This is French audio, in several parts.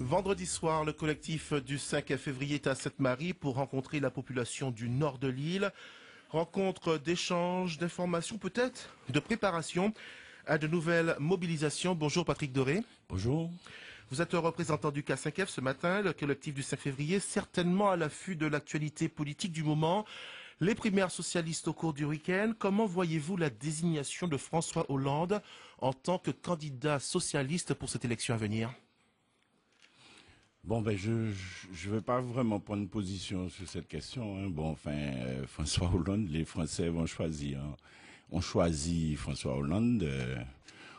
Vendredi soir, le collectif du 5 février est à Sainte-Marie pour rencontrer la population du nord de l'île. Rencontre d'échanges, d'informations peut-être, de préparation à de nouvelles mobilisations. Bonjour Patrick Doré. Bonjour. Vous êtes représentant du K5F ce matin, le collectif du 5 février, certainement à l'affût de l'actualité politique du moment. Les primaires socialistes au cours du week-end, comment voyez-vous la désignation de François Hollande en tant que candidat socialiste pour cette élection à venir Bon, ben, je ne vais pas vraiment prendre position sur cette question. Hein. Bon, enfin, euh, François Hollande, les Français vont choisir. Hein. On choisit François Hollande, euh,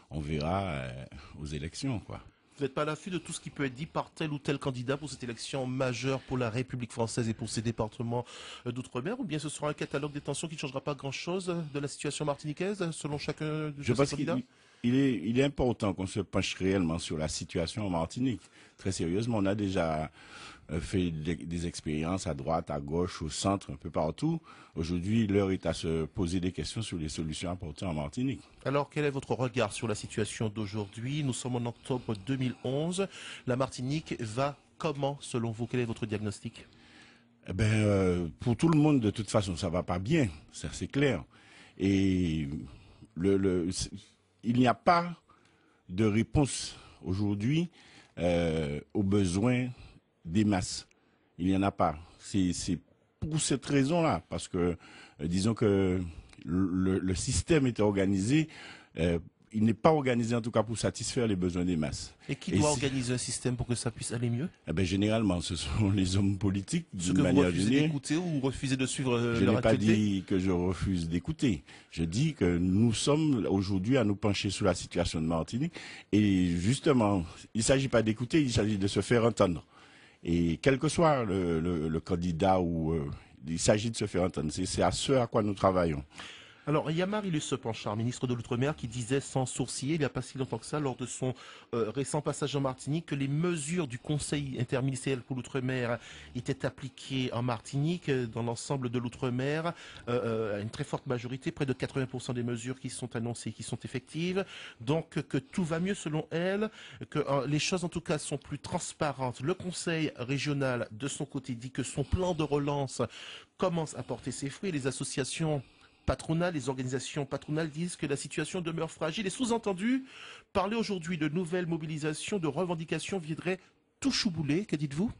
on verra euh, aux élections, quoi. Vous n'êtes pas à l'affût de tout ce qui peut être dit par tel ou tel candidat pour cette élection majeure pour la République française et pour ses départements d'outre-mer Ou bien ce sera un catalogue des tensions qui ne changera pas grand-chose de la situation martiniquaise selon chacun de ces candidats il est, important qu'on se penche réellement sur la situation en Martinique. Très sérieusement, on a déjà euh, fait des, expériences à droite, à gauche, au centre, un peu partout. Aujourd'hui, l'heure est à se poser des questions sur les solutions apportées en Martinique. Alors, quel est votre regard sur la situation d'aujourd'hui Nous sommes en octobre 2011. La Martinique va comment, selon vous Quel est votre diagnostic eh ben, euh, pour tout le monde, de toute façon, ça va pas bien, c'est clair. Et le il n'y a pas de réponse aujourd'hui euh, aux besoins des masses. Il n'y en a pas. C'est pour cette raison-là, parce que euh, disons que le, système était organisé euh, il n'est pas organisé en tout cas pour satisfaire les besoins des masses. Et qui doit organiser un système pour que ça puisse aller mieux eh ben, Généralement, ce sont les hommes politiques d'une manière vous refusez d'écouter ou refusez de suivre euh, Je n'ai pas dit que je refuse d'écouter. Je dis que nous sommes aujourd'hui à nous pencher sur la situation de Martinique. Et justement, il ne s'agit pas d'écouter, il s'agit de se faire entendre. Et quel que soit le, candidat, ou, euh, il s'agit de se faire entendre. C'est à ce à quoi nous travaillons. Alors, Marie ce Panchard, ministre de l'Outre-mer, qui disait sans sourcier, il n'y a pas si longtemps que ça, lors de son euh, récent passage en Martinique, que les mesures du Conseil interministériel pour l'Outre-mer étaient appliquées en Martinique, euh, dans l'ensemble de l'Outre-mer, euh, à une très forte majorité, près de 80% des mesures qui sont annoncées, qui sont effectives. Donc, que tout va mieux selon elle, que les choses en tout cas sont plus transparentes. Le Conseil régional, de son côté, dit que son plan de relance commence à porter ses fruits. Les associations les organisations patronales disent que la situation demeure fragile et sous-entendu, parler aujourd'hui de nouvelles mobilisations, de revendications viendrait tout choubouler, Que dites-vous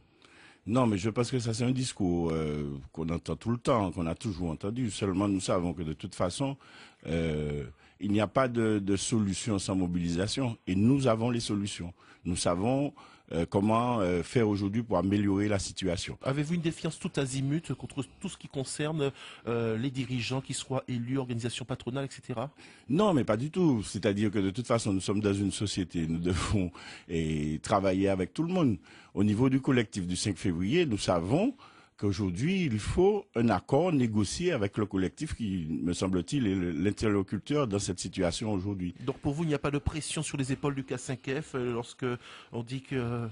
non, mais je pense que ça, c'est un discours euh, qu'on entend tout le temps, qu'on a toujours entendu. Seulement, nous savons que de toute façon, euh, il n'y a pas de, de, solution sans mobilisation. Et nous avons les solutions. Nous savons euh, comment euh, faire aujourd'hui pour améliorer la situation. Avez-vous une défiance tout azimut contre tout ce qui concerne euh, les dirigeants, qui soient élus, organisations patronales, etc. Non, mais pas du tout. C'est-à-dire que de toute façon, nous sommes dans une société, nous devons travailler avec tout le monde. Au niveau du collectif du 5 février, nous savons Aujourd'hui, il faut un accord négocié avec le collectif qui, me semble-t-il, est l'interlocuteur dans cette situation aujourd'hui. Donc pour vous, il n'y a pas de pression sur les épaules du K5F euh, lorsque on dit que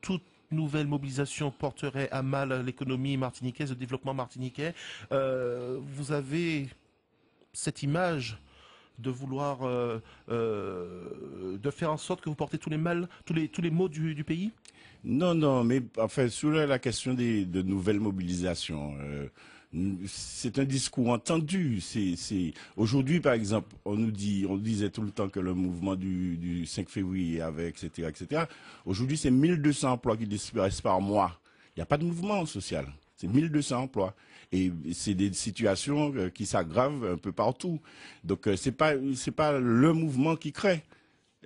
toute nouvelle mobilisation porterait à mal l'économie martiniquaise, le développement martiniquais. Euh, vous avez cette image de vouloir euh, euh, de faire en sorte que vous portez tous les mal tous les tous les maux du, pays Non, non, mais enfin sur la question des, de nouvelles mobilisations. Euh, c'est un discours entendu. aujourd'hui, par exemple, on nous dit, on disait tout le temps que le mouvement du, 5 février avait, etc., etc. Aujourd'hui, c'est 1200 emplois qui disparaissent par mois. Il n'y a pas de mouvement social. C'est 1200 emplois. Et c'est des situations euh, qui s'aggravent un peu partout. Donc euh, ce n'est pas le mouvement qui crée.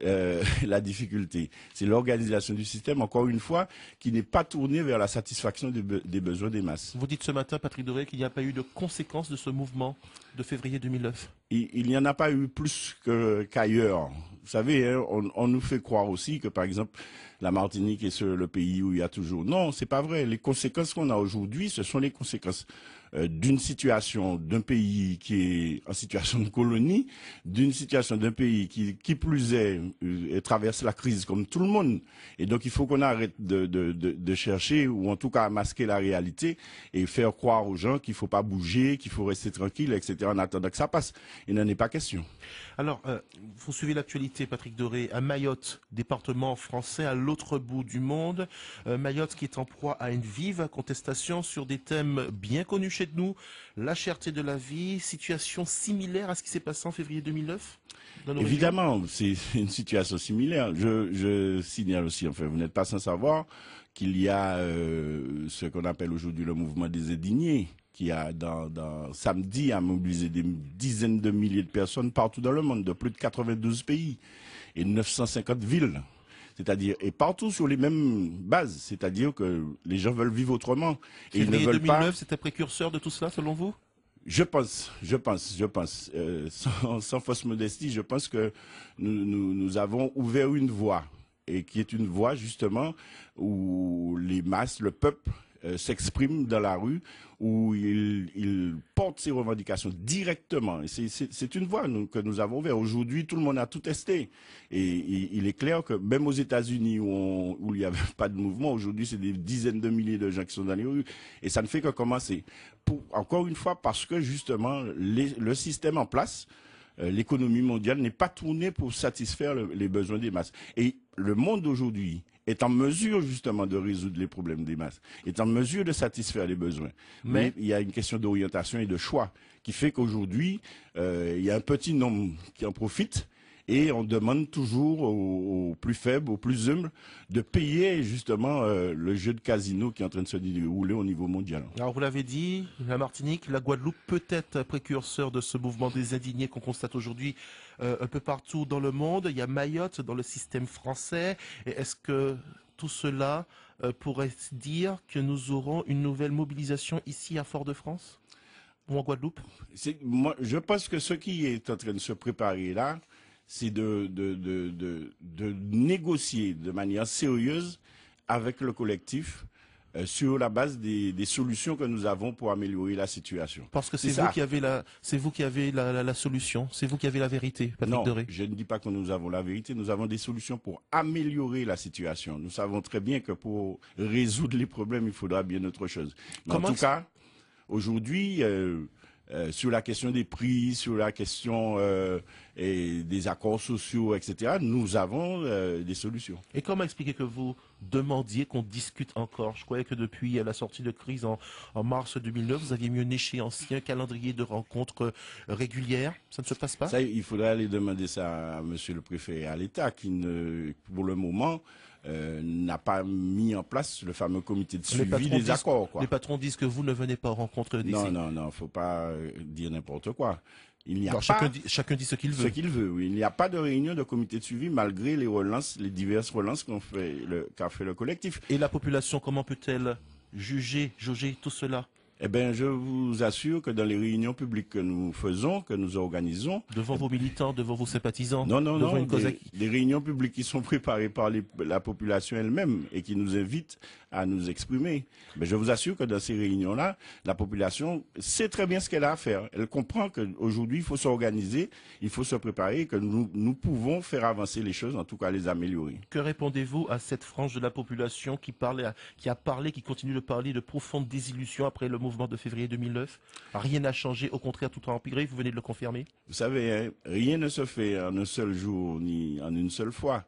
Euh, la difficulté. C'est l'organisation du système, encore une fois, qui n'est pas tournée vers la satisfaction des, besoins des masses. Vous dites ce matin, Patrick Doré, qu'il n'y a pas eu de conséquences de ce mouvement de février 2009 Il n'y en a pas eu plus qu'ailleurs vous savez, hein, on, nous fait croire aussi que, par exemple, la Martinique est le pays où il y a toujours. Non, c'est pas vrai. Les conséquences qu'on a aujourd'hui, ce sont les conséquences euh, d'une situation d'un pays qui est en situation de colonie, d'une situation d'un pays qui, qui plus est, euh, traverse la crise comme tout le monde. Et donc, il faut qu'on arrête de, chercher, ou en tout cas masquer la réalité et faire croire aux gens qu'il ne faut pas bouger, qu'il faut rester tranquille, etc. En attendant que ça passe, il n'en est pas question. Alors, euh, vous suivez l'actualité Patrick Doré, à Mayotte, département français à l'autre bout du monde. Euh, Mayotte qui est en proie à une vive contestation sur des thèmes bien connus chez nous, la cherté de la vie, situation similaire à ce qui s'est passé en février 2009 Évidemment, c'est une situation similaire. Je, signale aussi, fait vous n'êtes pas sans savoir qu'il y a euh, ce qu'on appelle aujourd'hui le mouvement des indignés qui a samedi a mobilisé des dizaines de milliers de personnes partout dans le monde, de plus de 92 pays et 950 villes. C'est-à-dire, et partout sur les mêmes bases. C'est-à-dire que les gens veulent vivre autrement. Et ils ne veulent 2009, c'était précurseur de tout cela, selon vous? Je pense, je pense, je pense, euh, sans, fausse modestie, je pense que nous avons ouvert une voie et qui est une voie justement où les masses, le peuple euh, s'exprime s'expriment dans la rue, où il porte portent ses revendications directement. C'est une voie que nous avons ouverte. Aujourd'hui, tout le monde a tout testé. Et il, est clair que même aux États-Unis, où, il n'y avait pas de mouvement, aujourd'hui, c'est des dizaines de milliers de gens qui sont dans les rues. Et ça ne fait que commencer. encore une fois, parce que justement, le système en place, euh, l'économie mondiale n'est pas tournée pour satisfaire les besoins des masses. Et le monde d'aujourd'hui est en mesure justement de résoudre les problèmes des masses, est en mesure de satisfaire les besoins. Mais, il y a une question d'orientation et de choix qui fait qu'aujourd'hui, euh, il y a un petit nombre qui en profite et on demande toujours aux, plus faibles, aux plus humbles, de payer justement euh, le jeu de casino qui est en train de se dérouler au niveau mondial. Alors vous l'avez dit, la Martinique, la Guadeloupe peut être précurseur de ce mouvement des indignés qu'on constate aujourd'hui euh, un peu partout dans le monde. Il y a Mayotte dans le système français. Est-ce que tout cela euh, pourrait dire que nous aurons une nouvelle mobilisation ici à Fort-de-France ou en Guadeloupe moi, Je pense que ce qui est en train de se préparer là, c'est de, négocier de manière sérieuse avec le collectif euh, sur la base des, solutions que nous avons pour améliorer la situation. Parce que c'est vous, qui avez la, solution, c'est vous qui avez la vérité, je ne dis pas que nous avons la vérité, nous avons des solutions pour améliorer la situation. Nous savons très bien que pour résoudre les problèmes, il faudra bien autre chose. en tout cas, aujourd'hui... Euh, euh, sur la question des prix, sur la question euh, des accords sociaux, etc., nous avons euh, des solutions. Et comment expliquer que vous demandiez qu'on discute encore Je croyais que depuis la sortie de crise en, mars 2009, vous aviez mieux un échéancier, un calendrier de rencontres régulières. Ça ne se passe pas Il faudrait aller demander ça à Monsieur le Préfet et à l'État, qui, ne, pour le moment, euh, n'a pas mis en place le fameux comité de suivi des accords. Les patrons disent que vous ne venez pas rencontrer les des Non, non, non, faut pas euh, dire n'importe quoi. Il n'y a pas chacun, dit, ce qu'il veut. Ce qu'il veut, oui. Il n'y a pas de réunion de comité de suivi malgré les relances, les diverses relances qu'a fait, le, fait le collectif. Et la population, comment peut-elle juger, jauger tout cela eh bien, je vous assure que dans les réunions publiques que nous faisons, que nous organisons... Devant vos militants, devant vos sympathisants Non, non, non, des, réunions publiques qui sont préparées par la population elle-même et qui nous invitent à nous exprimer. Mais je vous assure que dans ces réunions-là, la population sait très bien ce qu'elle a à faire. Elle comprend qu'aujourd'hui, il faut s'organiser, il faut se préparer, que nous, pouvons faire avancer les choses, en tout cas les améliorer. Que répondez-vous à cette frange de la population qui, qui a parlé, qui continue de parler de profonde désillusion après le mouvement de février 2009 Rien n'a changé, au contraire, tout a empiré, vous venez de le confirmer Vous savez, hein, rien ne se fait en un seul jour ni en une seule fois.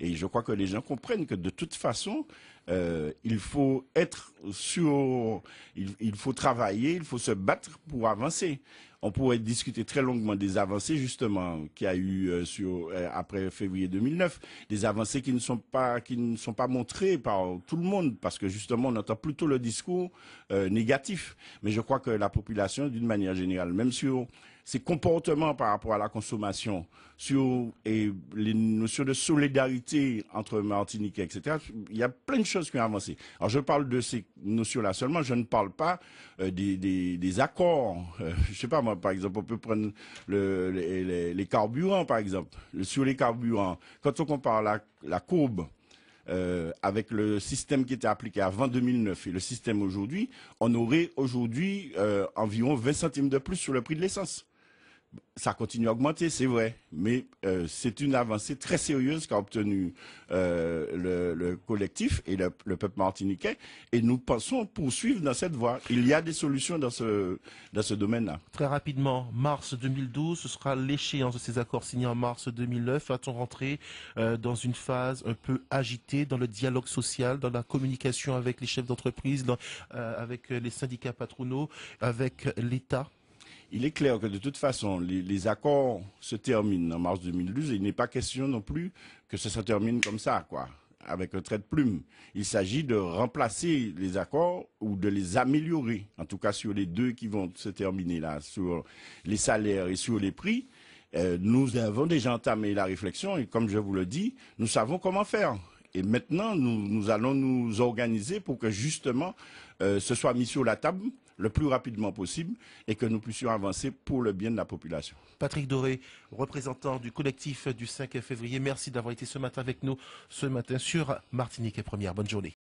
Et je crois que les gens comprennent que de toute façon, euh, il faut être sur, il, faut travailler, il faut se battre pour avancer. On pourrait discuter très longuement des avancées justement qu'il y a eu euh, sur euh, après février 2009, des avancées qui ne sont pas qui ne sont pas montrées par tout le monde parce que justement on entend plutôt le discours négatif. Mais je crois que la population, d'une manière générale, même sur ses comportements par rapport à la consommation, sur et les notions de solidarité entre Martinique, etc. Il y a plein de choses alors je parle de ces notions-là seulement, je ne parle pas euh, des, accords. Euh, je sais pas moi, par exemple, on peut prendre les, carburants, par exemple. Sur les carburants, quand on compare la, courbe euh, avec le système qui était appliqué avant 2009 et le système aujourd'hui, on aurait aujourd'hui environ 20 centimes de plus sur le prix de l'essence ça continue à augmenter, c'est vrai, mais euh, c'est une avancée très sérieuse qu'a obtenue euh, le, collectif et le, peuple martiniquais, et nous pensons poursuivre dans cette voie. Il y a des solutions dans ce, domaine-là. Très rapidement, mars 2012, ce sera l'échéance de ces accords signés en mars 2009. Va-t-on rentrer euh, dans une phase un peu agitée dans le dialogue social, dans la communication avec les chefs d'entreprise, avec les syndicats patronaux, avec l'État il est clair que de toute façon, les, accords se terminent en mars 2012 et il n'est pas question non plus que ça se termine comme ça, avec un trait de plume. Il s'agit de remplacer les accords ou de les améliorer, en tout cas sur les deux qui vont se terminer là, sur les salaires et sur les prix. Euh, nous avons déjà entamé la réflexion et comme je vous le dis, nous savons comment faire. Et maintenant, nous, allons nous organiser pour que justement euh, ce soit mis sur la table le plus rapidement possible et que nous puissions avancer pour le bien de la population. Patrick Doré, représentant du collectif du 5 février, merci d'avoir été ce matin avec nous, ce matin sur Martinique et Première. Bonne journée.